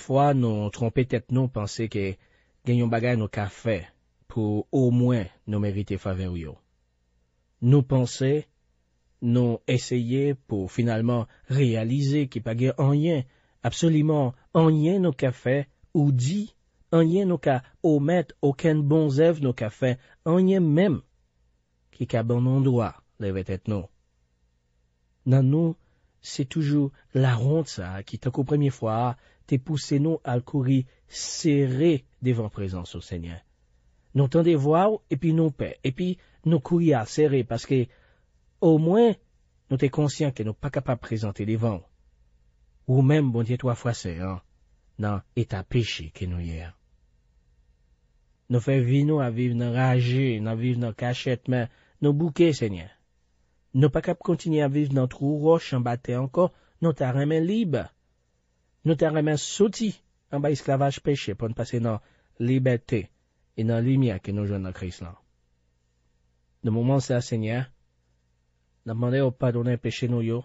fwa nou trompe tet nou panse ke genyon bagay nou ka fe pou ou mwen nou merite fave ou yo. Nou panse nou eseye pou finalman realize ki pa gen anyen, absolimen anyen nou ka fe ou di anyen nou ka omet oken bon zev nou ka fe anyen mem ki ka bon an doa leve tet nou. Nan nou se toujou la ronde sa ki tak ou premiye fwa a te pousse nou al kouri serre devan prezant sou, se nye. Nou tende vwa ou, epi nou pe, epi nou kouri al serre, paske ou mwen nou te konsyen ke nou pa kapap prezante devan. Ou men bonye to a fwase, nan eta peche ke nou yer. Nou fe vi nou aviv nan raje, nan aviv nan kachetman, nan bouke, se nye. Nou pa kap kontine aviv nan trou roche, nan bate anko, nan ta remen libe. Nous t'aurons même sauté en bas esclavage péché pour nous passer dans liberté et dans lumière que nous dans à Christ-là. moment, c'est à Seigneur. Nous demandons au pardonner péché nous, S'il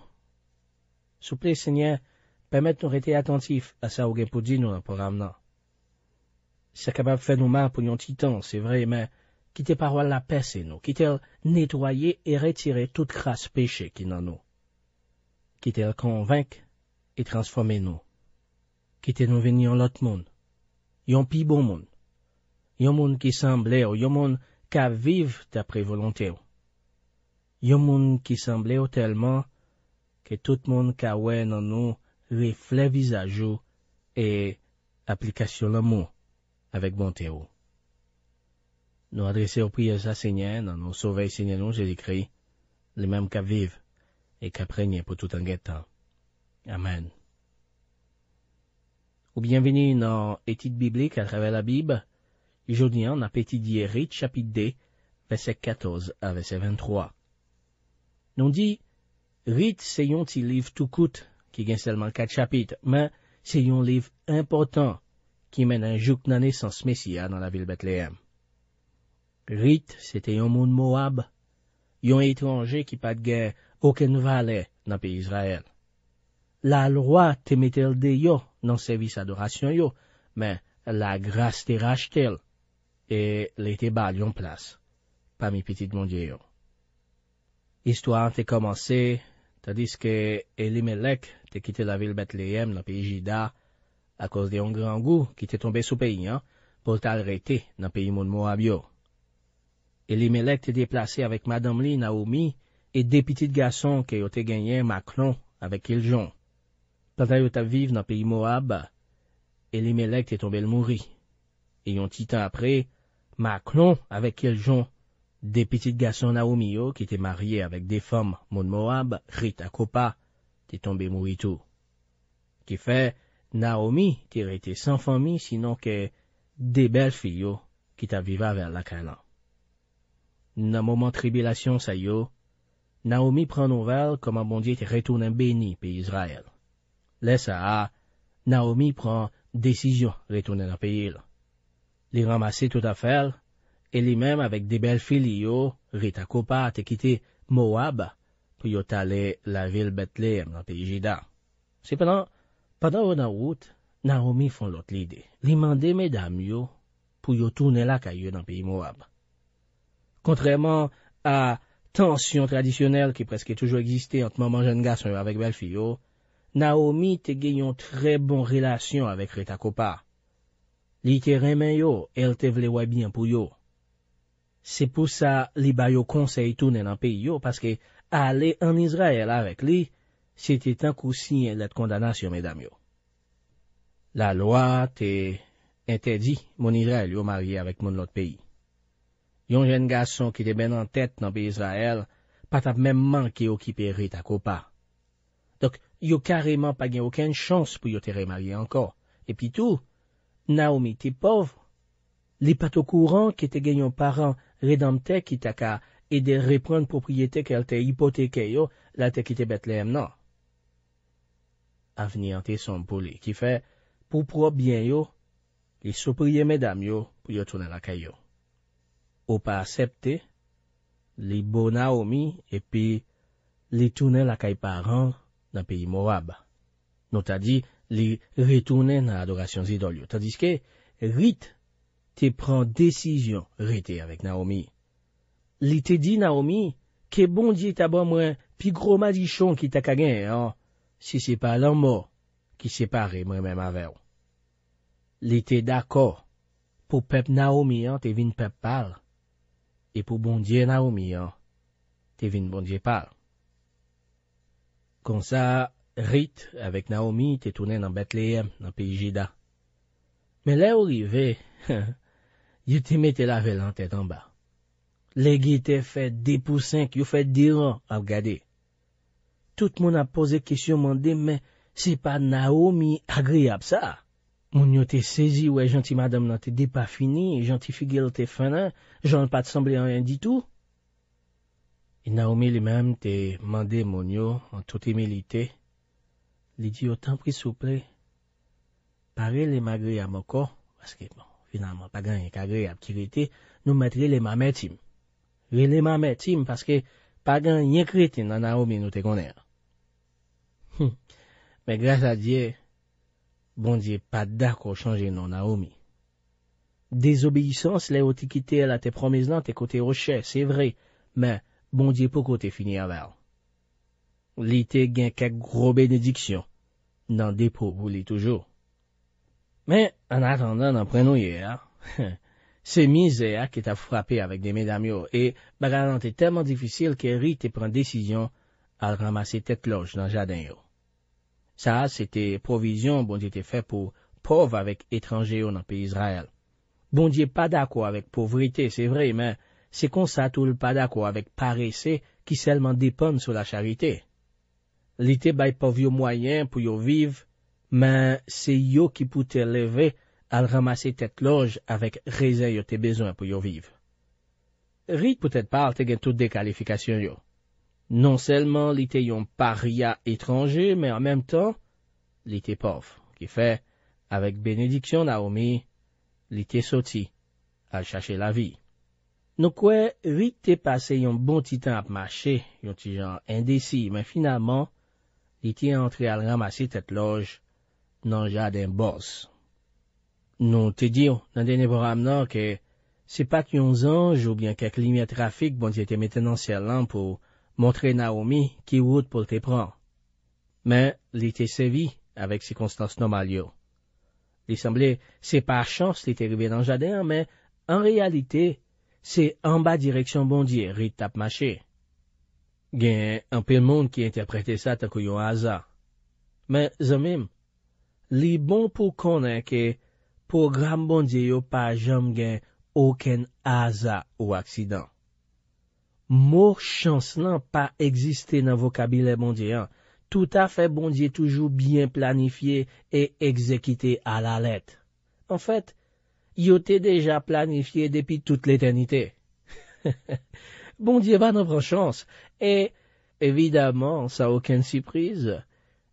Sous-plaît, Seigneur, permette-nous de rester attentifs à ça, pour guépoudin, nous, dans le programme C'est capable de faire nous mal pour nous titans, c'est vrai, mais quitte par la paix, c'est nous. quitte nettoyer et retirer toute grâce péché qui est dans nous. quitte convaincre et transformer nous. Ki te nou venyon lot moun, yon pi bon moun, yon moun ki sanble ou, yon moun ka vive tapre volante ou, yon moun ki sanble ou telman ke tout moun ka we nan nou refle vizaj ou e aplikasyon an moun avek bonte ou. Nou adrese ou priye sa senye nan nou sovey senye nou, jelikri, le mem ka vive, e ka prenyen pou tout angetan. Amen. Ou bienveni nan etite biblik a travè la bib, jodi an apetidye Rit chapit de, vesek 14 a vesek 23. Non di, Rit se yon ti liv tou kout, ki gen selman 4 chapit, men se yon liv importan, ki men an juk nan esans mesia nan la vil Betlehem. Rit se te yon moun moab, yon etranje ki pat gen oken vale nan pi Israel. La lwa te metel de yo, nan servis adorasyon yo, men la gras te rach tel, e le te bal yon plas, pa mi pitit mondye yo. Histwa an te komanse, ta diske Elimelek te kite la vil bet le yem nan piyi Jida, a kos de yon gran gou ki te tombe sou peyi, pou ta rete nan piyi moun mou avyo. Elimelek te deplase avek madam li Naomi, e de pitit gason ke yo te genye maklon avek iljon. San zayot ap vive nan peyi Moab, elimelek te tombe lmouri. E yon titan apre, ma klon avek keljon de petite gason Naomi yo oh, ki te marye avek de fom moun Moab, rit akopa, te tombe mou itou. Ki fe, Naomi te rete san fomi sinon ke de bel fiyo oh, ki ta viva ver lakala. Nan mouman tribilasyon sayo, oh, Naomi pren nouvel kom a bondye te retounen beni pey Izrael. Lesa a, Naomi pran desisyon retounen nan peyi il. Li ramase tout a fel, e li menm avèk de bel fili yo, rita kopat e kite Moab, pou yo tale la vil betle m nan peyi jida. Se penan, penan ou nan wout, Naomi fon lot lide. Li mande medam yo, pou yo toune la kaye yo nan peyi Moab. Kontreman a tansyon tradisyonel ki preske toujou egziste ant maman jen gas m yo avèk bel fili yo, Naomi te gen yon tre bon relasyon avèk re ta kopa. Li te remen yo, el te vle wè bien pou yo. Se pou sa, li bayo konsey tounen an pe yo, paske ale an Israel avèk li, se te tankou si el let kondanas yo medam yo. La loa te entedi, mon Israel yo mari avèk moun lot peyi. Yon jen gason ki te ben an tèt nan pe Israel, pat ap men man ki yo kipe re ta kopa. Dok, yo kareman pa gen oken chans pou yo te remarye anko. Epi tou, Naomi te pov, li pato kouran ki te gen yon paran redamte ki ta ka ede repran propriyete ke al te hipoteke yo la te ki te betle mnan. Aveni ante son pou li, ki fe, pou pro bien yo, li sopriye medam yo pou yo toune lakay yo. Ou pa asepte, li bo Naomi epi li toune lakay paran nan peyi morab. Nota di, li retounen nan adorasyon zidol yo. Tadiske, rit, te pran desisyon rete avek Naomi. Li te di Naomi, ke bondye taban mwen pi groma di chon ki takagen, se se pa lan mo ki separe mwen men ma vew. Li te dako, pou pep Naomi te vin pep pal, e pou bondye Naomi te vin bondye pal. Kon sa, rit avèk Naomi te tounen nan Betleem, nan Pijida. Men lè ou rive, yu te mette la velan tèd an ba. Lè gè te fè dè pou sènk, yu fè dè ron av gade. Tout moun ap pose kisyon moun dè men, se pa Naomi agri ap sa. Moun yote sezi wè janti madame nan te dè pa fini, janti figè lote fè nan, joun pa te semblè an yon ditou. E Naomi li mèm te mande moun yo, an touti milite, li di yo tan pri souple, pare li magre ya moko, paske bon, finanman, pa gen yon kagre apkirete, nou mètre li mame tim. Li li mame tim, paske pa gen yon krete nan Naomi nou te konè. Men graz a diye, bon diye, pa dak ou chanje nan Naomi. Dezobiyisans le ou te kite la te promiz nan te kote oche, se vre, men. Bondye pou kote fini aval. Li te gen kek gro benediksyon. Nan depo wou li toujou. Men, an atanda nan preno ye, se mizè a ki ta frapè avèk de medam yo, e baga nan te teman difisil ke ri te pren desisyon al ramase tet loj nan jaden yo. Sa, se te provizyon bondye te fè pou pov avèk etranje yo nan pi Israel. Bondye pa dako avèk povritè, se vremen, Se kon sa tou l pa dako avèk parese ki selman depon sou la charite. Li te bay pov yo mwayen pou yo viv, men se yo ki pou te leve al ramase tet loj avèk rezen yo te bezon pou yo viv. Rit pou te pal te gen tout de kalifikasyon yo. Non selman li te yon paria etranje, me an menm tan li te pov ki fe avèk benediksyon na omi li te soti al chache la vi. Nou kwe, vi te pase yon bon ti tan ap mache, yon ti jan indesi, men finalman, li te antre al ramase tet loj nan jaden bos. Nou te diyon nan dene boram nan ke se pat yon zanj ou bien kek linye trafik bon ti te meten anselan pou montre Naomi ki wout pou te pran. Men, li te sevi avek si konstans nomalyo. Li semble se pa chans li te ribe nan jaden, men, an realite... Se an ba direksyon bondye, ri tap mache. Gen an pe moun ki enteprete sa tan ko yon aza. Men, zanmim, li bon pou konen ke program bondye yo pa jom gen oken aza ou aksidan. Mo chans nan pa egziste nan vokabilè bondye an, touta fe bondye toujou bien planifiye e ekzekite ala let. En fèt, yo te déjà planifié depuis toute l'éternité. bon Dieu va nous pran chance. Et, évidemment, sa aucune surprise.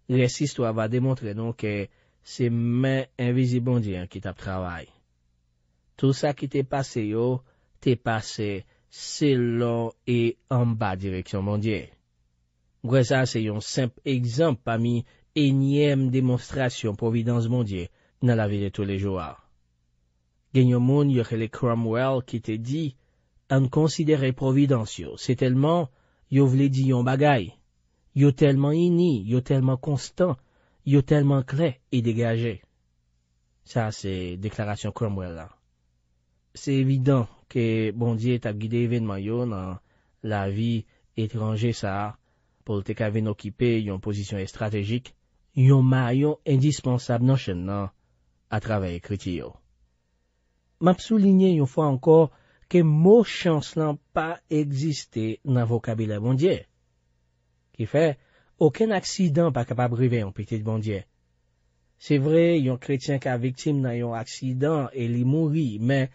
res va démontrer, donc, que c'est mes invisibles diyan hein, qui travail. Tout ça qui t'est passé, yo, t'est passé selon et en bas direction Gwe sa se yon simple exemple, pa mi démonstration demonstrasyon providence mondiale dans la vie de tous les joueurs. Gen yo moun yo kele Cromwell ki te di an konsidere providans yo, se telman yo vle di yon bagay. Yo telman ini, yo telman konstan, yo telman kle e degaje. Sa se deklarasyon Cromwell la. Se evidant ke bondi et ap gide evenman yo nan la vi etranje sa, pou te ka ven okipe yon posisyon estrategik, yon ma yon indispensab nonshen nan atrave ekritiyo. M'ap souline yon fwa ankor ke mou chans lan pa egziste nan vokabilè bondye. Ki fe, oken aksidan pa kapab rive yon petit bondye. Se vre, yon kretien ka viktim nan yon aksidan e li mouvi, men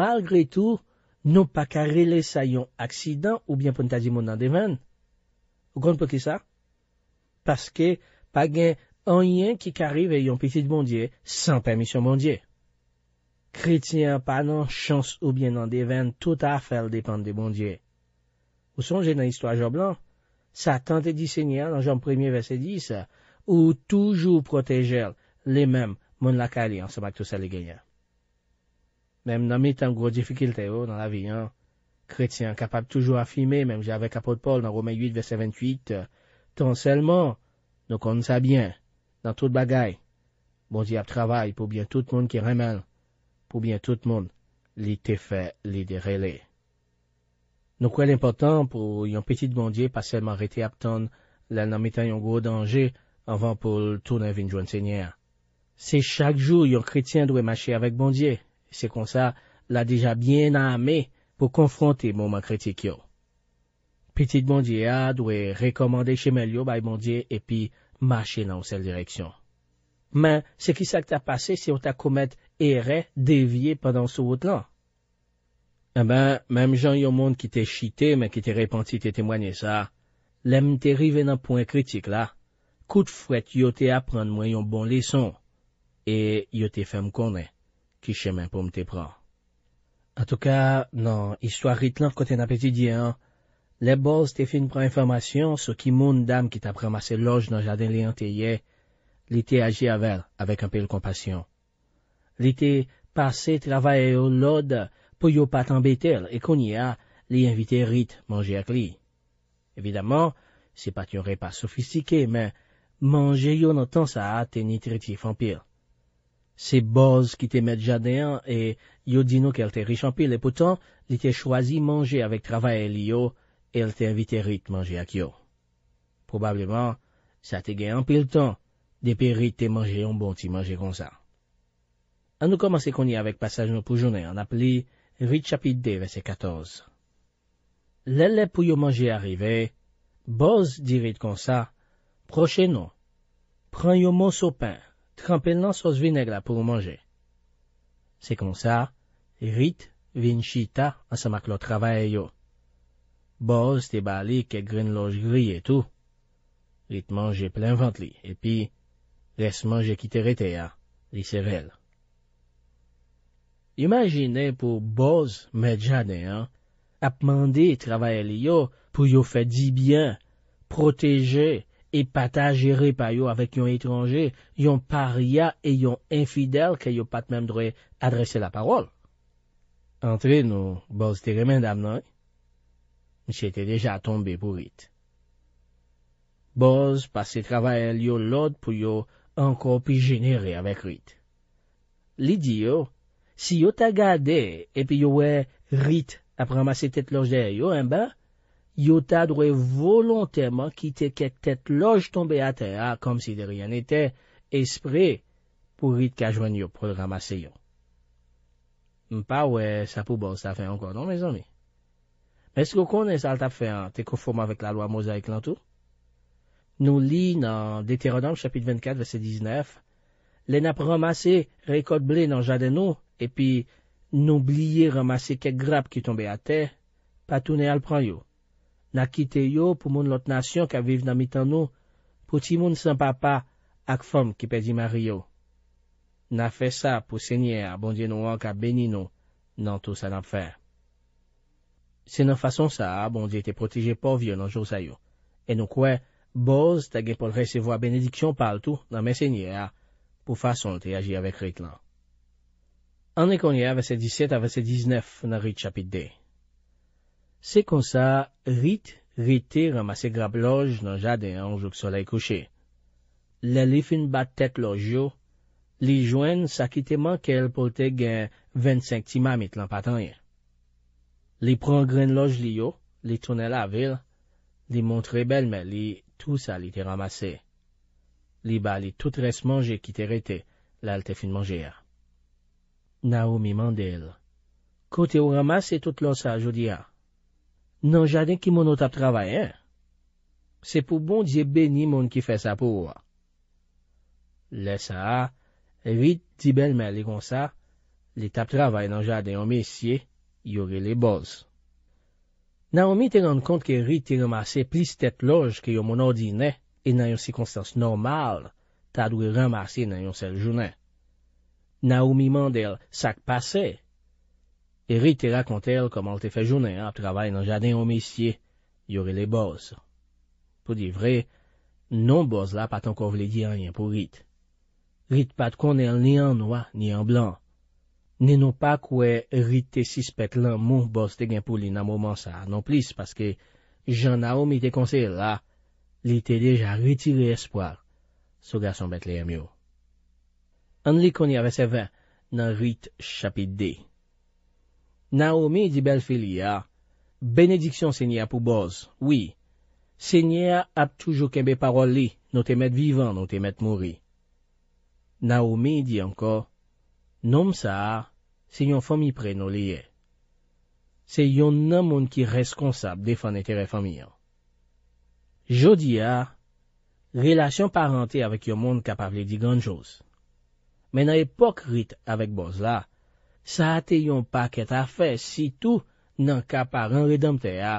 malgre tou nou pa karele sa yon aksidan ou bien pwantazimou nan devan. Ou kon pwote sa? Paske pa gen anyen ki kareve yon petit bondye san permisyon bondye. kretien pa nan chans ou bien nan deven, tout a fel depan de bon diye. Ou sonje nan istwa Jean Blanc, sa tante disenye nan Jean Ier verset 10, ou toujou proteje le men, moun lakali an semak tou se le genye. Mem nan mitan groj defikilte yo nan la vi, kretien kapab toujou afime, mem jave kapot pol nan Rome 8 verset 28, tan selman nou kon sa bien, nan tout bagay, bon diye ap travay pou bien tout moun ki remen, pou byen tout moun, li te fe, li derele. Nou kwen l'impotant pou yon petit bondye paselman rete aptan, lè nan mitan yon gro danje, anvan pou l'tounen vinjouan senyer. Se chak jou yon kritien dwe mache avek bondye, se konsa la deja bien na ame pou konfronte mouman kritik yo. Petit bondye a dwe rekomande chemelyo bay bondye epi mache nan ou sel direksyon. Men, se ki sa kta pase se ou ta komette E re, devye pa dan sou wot lan. E ben, menm jan yon moun ki te chite, menm ki te repanti te temwanyen sa, lem te rive nan poen kritik la, kout fwet yo te aprenn mwen yon bon lison, e yo te fem konen, ki chemen pou mte pran. An tou ka, nan histwa rit lan kote nan peti diyan, le bol ste fin pran informasyon so ki moun dam ki te aprenm ase loj nan jaden li an te ye, li te aji avel, avek an pe l kompasyon. l'été te pase au yo pour pou pas t'embêter et qu'on y a li invite rit manje ak li. Evidaman, c'est pas yon repas sofistike, men manje yo nan tan sa a te nitritif anpil. C'est boz qui te met et e yo dino nous qu'elle rich riche e potan li te choisi manje avec travaye li yo, el te invite rit manje ak yo. Probablement, sa te gen anpil tan, depi rit te manje un bon ti manger comme ça. On nous commençons qu'on y avec passage nos pour journée, on appelé Rite chapitre 2, verset 14. L'élève pour y manger arrivé, Boz Rite comme ça, prochain prends y'a mon pain, trempez-le dans sauce vinaigre pour manger. C'est comme ça, Rite vin à ensemble avec le travail yo. Boz balé que graine loge et tout. Rite mange plein ventre et puis, laisse manger quitter te hein, les céréales. Imaginè pou boz mè djanè an, ap mandè travè li yo pou yo fè di byan, proteje, e pata jere pa yo avèk yon etranje, yon paria, e yon infidel kè yo pat mèm drè adrese la parol. Antre nou, boz teremen dam nan, jete deja tombe pou rit. Boz pase travè li yo lod pou yo anko pi jenere avèk rit. Li di yo. Si yo ta gade epi yo we rit ap ramase tet loj de a yo en ba, yo ta drwe volonteman kite ket tet loj tombe a ah, te a kom si de riyan ete espre pou rit ka jwen yo pou ramase yo. Mpa we, sa pou bon, sa fe ankon non, me zan mi. Mesko konen sa al ta fe an, te konfoman vek la lo a moza e klantou? Nou li nan Deterodant chapit 24 vese 19, le nap ramase rekod ble nan jaden nou, epi noubliye ramase kek grap ki tombe a te, patou ne al pran yo. Na kite yo pou moun lot nasyon ka vive nan mitan nou, pou ti moun san papa ak fom ki pedi mar yo. Na fe sa pou senye a bondye nou an ka beni nou nan tou san apfer. Se nan fason sa, bondye te proteje povye nan jousa yo, e nou kwe boz te gen pol resevo a benediksyon pal tou nan men senye a pou fason te yaji avek reklan. An ekonye avese 17 avese 19 nan rit chapit de. Se konsa, rit, rite ramase grab loj nan jade anjouk sole kouche. Le li fin bat tek loj yo, li jwen sakite man ke el pote gen 25 tima mit lan patanye. Li prangren loj li yo, li tonen la vil, li montre bel men li tout sa li te ramase. Li ba li tout res manje ki te rete, la te fin manje ya. Naomi mandel, kote ou ramase tout lo sa jodia, nan jaden ki moun o tap travayen, se pou bon diye beni moun ki fe sa pouwa. Le sa, ri ti bel men li konsa, li tap travay nan jaden o mesye, yore li boz. Naomi ten an kont ke ri ten ramase plis tet loj ke yo moun ordi ne, e nan yon sikonsans normal, ta dwe ramase nan yon sel jounen. Naomi mandel, sak pase. E rit te rakonte el komal te fe jounen ap travay nan jaden o misye, yore le boz. Po di vre, non boz la paton kon vle di an yon pou rit. Rit pat kon el ni an noa, ni an blan. Ne nou pa kwe rit te sispet lan moun boz te gen pou li nan mouman sa, non plis, paske jan Naomi te konse la, li te deja ritire espoar, so gason bet le yon myo. An li konye aveseven nan rit chapit de. Naomi di bel felia, Benediksyon senye apou boz, oui, senye ap toujou kembe paroli, nou temet vivan, nou temet mori. Naomi di anko, Nom sa, se yon fomi pre nou leye. Se yon nan moun ki reskonsap defan etere fomi an. Jodi a, Relasyon parente avik yon moun kapavle di ganjouz. Men nan epok rit avek boz la, sa ate yon paket a fe sitou nan ka paran redempte a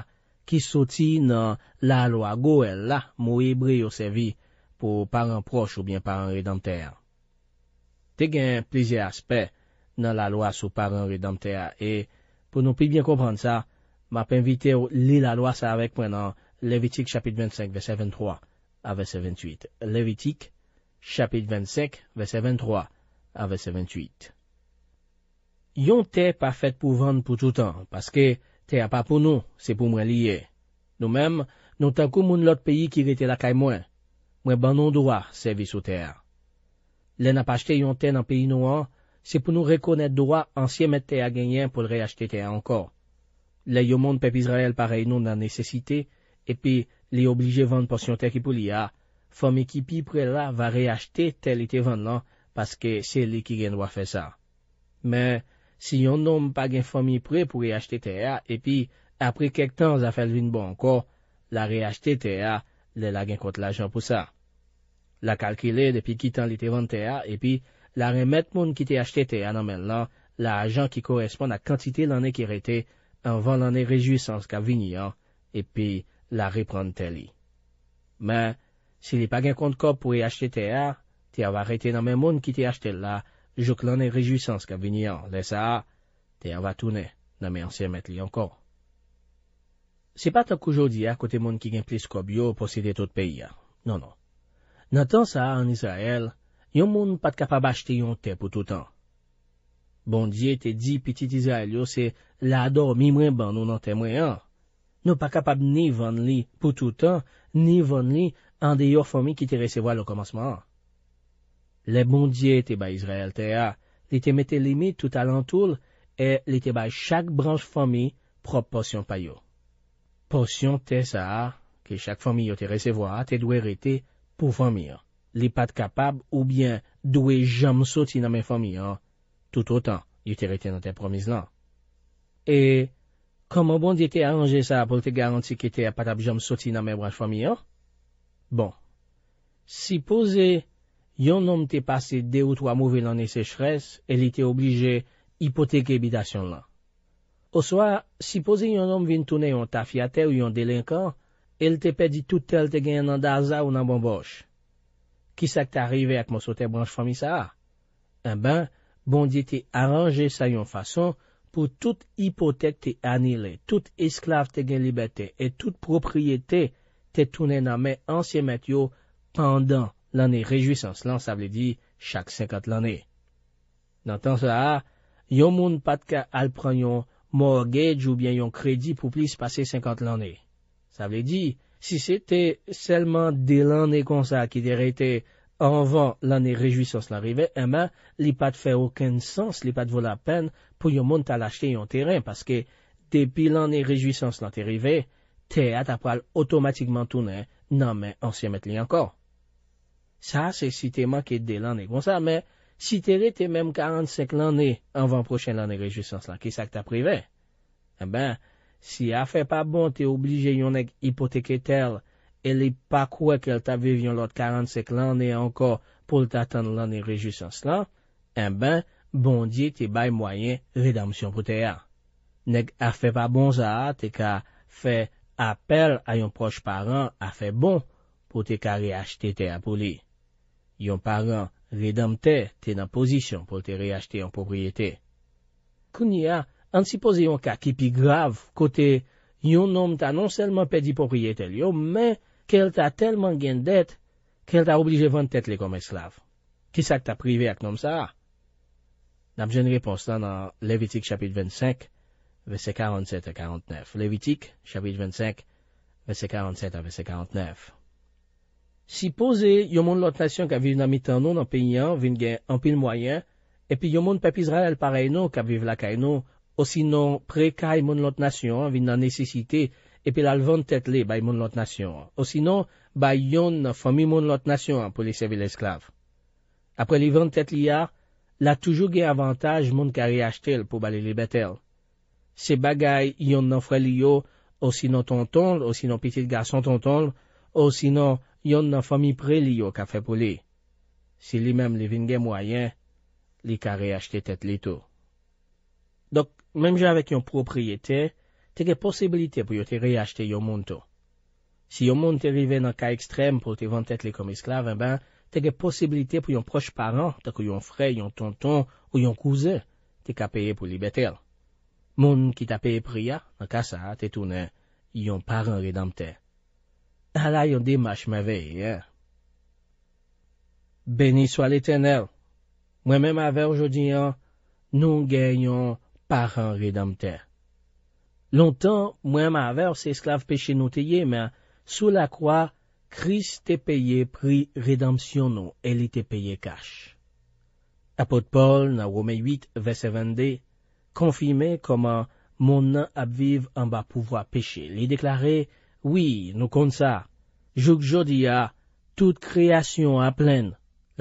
ki soti nan la lo a goel la mou ibre yo sevi pou paran proche ou bien paran redempte a. Te gen plize aspe nan la lo a sou paran redempte a e pou nou pi bien kompran sa, ma pe invite ou li la lo a sa avek men nan Levitik chapit 25 vese 23 a vese 28. Levitik chapit 25 vese 23. avese 28. Yon te pa fet pou vande pou toutan, paske te apapounou, se pou mwen liye. Nou mem, nou tankou moun lot peyi ki rete la kay mwen. Mwen banon dwa, se vi sou te a. Le napache te yon ten an peyi nou an, se pou nou rekonet dwa ansye mette te a genyen pou reachete te a anko. Le yon moun pepi Israel pare yon nan nesecite, epi li oblije vande porsyon te ki pou li a, fom ekipi prela va reachete tel ite vande lan, paske se li ki gen wafen sa. Men, si yon nom pa gen fomi pre pou re-achete te a, epi apri kek tan zafel vin bon ko, la re-achete te a, le la gen kont l'ajan pou sa. La kalkile depi ki tan li te vante te a, epi la remet moun ki te achete te a nan men lan, la ajan ki koresponde a kantite l'anen ki rete, anvan l'anen rejus anska vini an, epi la reprande te li. Men, si li pa gen kont ko pou re-achete te a, Te ava rete nan men moun ki te achte la, jok lan e rejusans ka vini an. Le sa, te ava toune nan men ansye met li ankon. Se pa ta kujo di a kote moun ki gen plis kob yo poside tout peyi an. Non, non. Natan sa an Israel, yon moun pat kapab achte yon te pou tout an. Bondye te di pitit Israel yo se la ador mi mwen ban nou nan te mwen an. Nou pa kapab ni van li pou tout an, ni van li an de yon fomi ki te resevo alo komansman an. Le bon diye te ba Israel te a, li te mette limit tout alantoul, e li te ba chak branj fami prop porsyon payo. Porsyon te sa a, ke chak fami yo te resevo a, te dwe rete pou fami yo. Li pat kapab ou bien dwe jam soti nan men fami yo, tout otan, yo bon te rete nan te promis lan. E, koman bon diye te a anje sa a pou te garanti ki te pat ap jam soti nan men branj fami yo? Bon, si pose... Yon nom te pase de ou to amouve lan ese chres, el ite oblige hipoteke bitasyon lan. Oswa, sipoze yon nom vin toune yon tafiatè ou yon delinkan, el te pedi tout tel te gen nan daza ou nan bonbosh. Kisa k te arrive ak moso te branj famisa? En eh ben, bon di te aranje sa yon fason pou tout hipotek te anile, tout esklav te gen libetè et tout propriyete te toune nan men ansye matyo pandan. Lanè rejuisans lan, sa vle di, chak 50 lanè. Nan tan sa a, yon moun pat ka al pran yon mortgage ou bien yon kredi pou plis pase 50 lanè. Sa vle di, si se te selman de lanè kon sa ki de rejite anvan lanè rejuisans lan rive, emman, eh li pat fè oken sens, li pat vola pen pou yon moun ta lachte yon teren, paske depi lanè rejuisans lan te rive, te atapal otomatikman tounen nan men ansye met li ankon. Sa se si te manke de lanen kon sa, men, si te re te menm 45 lanen an van prochen lanen rejusans la, ki sa ke ta prive? En eh ben, si a fe pa bon, te oblije yon ek ipoteke tel, el e pa kwe ke ta viv yon lot 45 lanen anko pou te atan lanen rejusans la, en eh ben, bon di te bay mwayen redamsyon pou te a. Nek a fe pa bon za, te ka fe apel a yon proche paran a fe bon pou te kare achete te apoli. Yon paran redamte te nan posisyon pou te reachte yon propriyete. Koun ya, ansipoze yon kakipi grav kote yon nom ta non selman pedi propriyete liyo, men ke el ta telman gen det, ke el ta oblijevan tet le kom esklave. Kisa ke ta prive ak nom sa? Nam jen repons la nan Levitik chapit 25, vese 47 a 49. Levitik chapit 25, vese 47 a vese 49. Si pose yon moun lot nasyon ka viv nan mitan nou nan pe yon, vin gen anpil mwayen, epi yon moun pepiz ral el parey nou ka viv lakay nou, osinon prekay moun lot nasyon, vin nan nesisite, epi lal vantet li bay moun lot nasyon, osinon bay yon fomi moun lot nasyon pou li seve l esklave. Apre li vantet li a, la toujou gen avantaj moun kari achetel pou bali li betel. Se bagay yon nan fre li yo, osinon ton ton, osinon pitit garson ton ton, osinon, Yon nan fami pre li yo ka fe pou li. Si li mem li vinge mwayen, li ka reachete tet li tou. Dok, menm jen avèk yon propriyete, teke posibilite pou yo te reachete yon moun tou. Si yon moun te vive nan ka ekstrem pou te vante te li kom esklave, eh ben, teke posibilite pou yon proche paran, tak ou yon fre, yon tonton, ou yon kouze, te ka peye pou li betel. Moun ki ta peye priya, akasa, te toune yon paran redamte. ala yon dimash ma veye. Beni swa l'Etenel, mwen mè m'aver jodi an, nou genyon par an redamte. Lontan, mwen m'aver se esklav peche nou teye, men sou la kwa, kris te peye pri redamsyon nou, elite peye kash. Apot Paul, nan wome 8, vese 22, konfime koman moun nan apviv an ba pouwa peche li deklare Oui, nou kon sa, jouk jodi a, tout kreasyon a plen,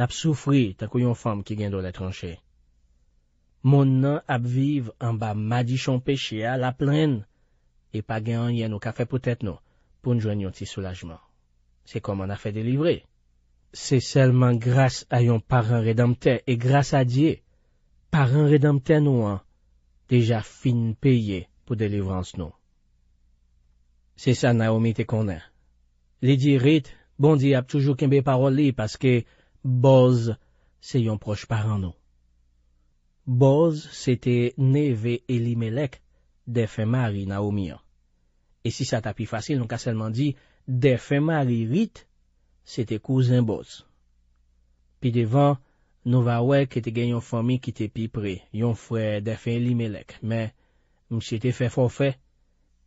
lap soufri takou yon fam ki gen do la tranche. Mon nan ap viv an ba madichon peche a la plen, e pa gen an yen ou kafe pou tèt nou, pou njwen yon ti soulajman. Se kom an a fe delivre. Se selman gras a yon paran redempte, e gras a die, paran redempte nou an, deja fin peye pou delivranse nou. Se sa Naomi te bon konen. Li non. non, di rit, bon di ap toujou kembe paroli, paske Boz se yon proj paran nou. Boz se te neve elimelek defenmari Naomi an. E si sa ta pi fasil, loun ka selman di defenmari rit, se te kouzen Boz. Pi devan, nou va wek ete gen yon fami ki te pi pri, yon fwe defenmari elimelek. Men, msi te fe fofwe,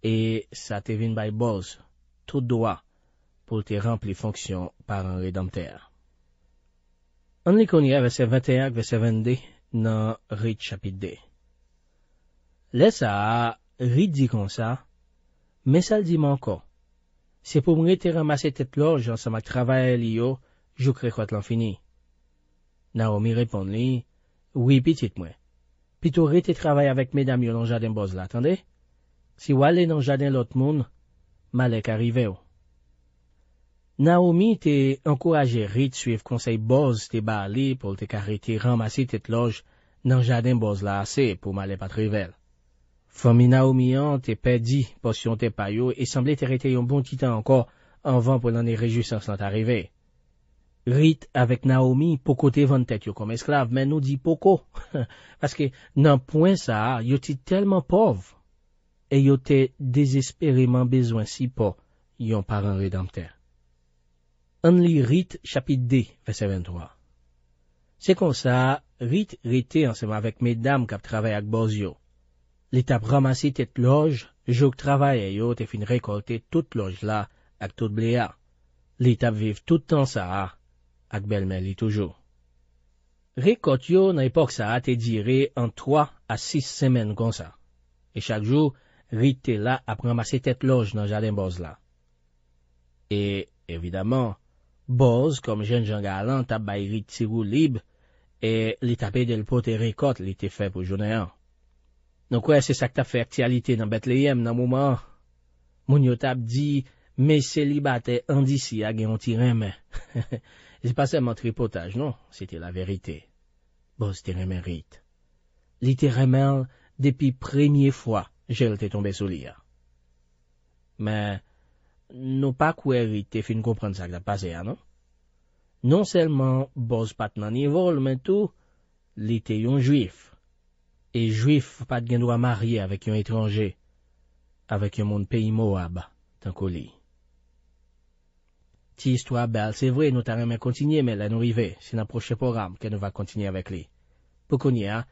E sa te vin bay boz, tout doa, pou te rampli fonksyon par an redamter. An li konye vese 21 vese 22 nan rit chapit 2. Le sa, rit di kon sa, mesal di man ko. Se pou mre te ramase tet lor jan sa mak travay li yo, jou krek wat lan fini. Na o mi repon li, oui pitit mwen. Pitou rit te travay avèk me dam yo lonja den boz la, tende? Si wale nan jadin lot moun, male karive ou. Naomi te enko aje rit suif konsey boz te ba li pou te karite ramase te tloj nan jadin boz la ase pou male patrivel. Fomi Naomi an te pedi posyon te payo e sanble te rete yon bon titan anko anvan pou nan e rejusans lan tareve. Rit avek Naomi poko te vante te yo kom esklav men nou di poko. Paske nan poen sa yo ti telman pov. e yo te dezespereman bezwen si po yon paran redemptè. An li rit chapit de fese 23. Se kon sa, rit rite ansenman vek medam kap travè ak boz yo. Lit ap ramase tet loj, jouk travè e yo te fin rekote tout loj la ak tout blea. Lit ap viv toutan sa, ak belmen li toujou. Rekote yo nan epok sa te dire an 3 a 6 semen kon sa. E chak jou, Rite te la ap remase tet loj nan jaden boz la. E evidaman, boz kom jen jan galan tap bay rite tsewou libe, e li tape del pot e rekot li te fe pou jone an. Non kwe se sak ta fe ak tse alite nan bet le yem nan mouman? Moun yo tap di, me se li bate andisi agen ti reme. Se pa seman tripotaj, non? Se te la verite. Boz te reme rite. Li te remel depi premye fwa. jè l te tombe sou li a. Men, nou pa kou eri te fin komprenn sa k da pase a, non? Non selman boz pat nan nivol, men tou, li te yon juif. E juif pat gen do a marye avèk yon etranje, avèk yon moun peyi mo ab, tanko li. Ti istwa bel, se vre, nou ta remen kontinye, men la nou rive, se na proche poram, ke nou va kontinye avèk li. Pou konye a,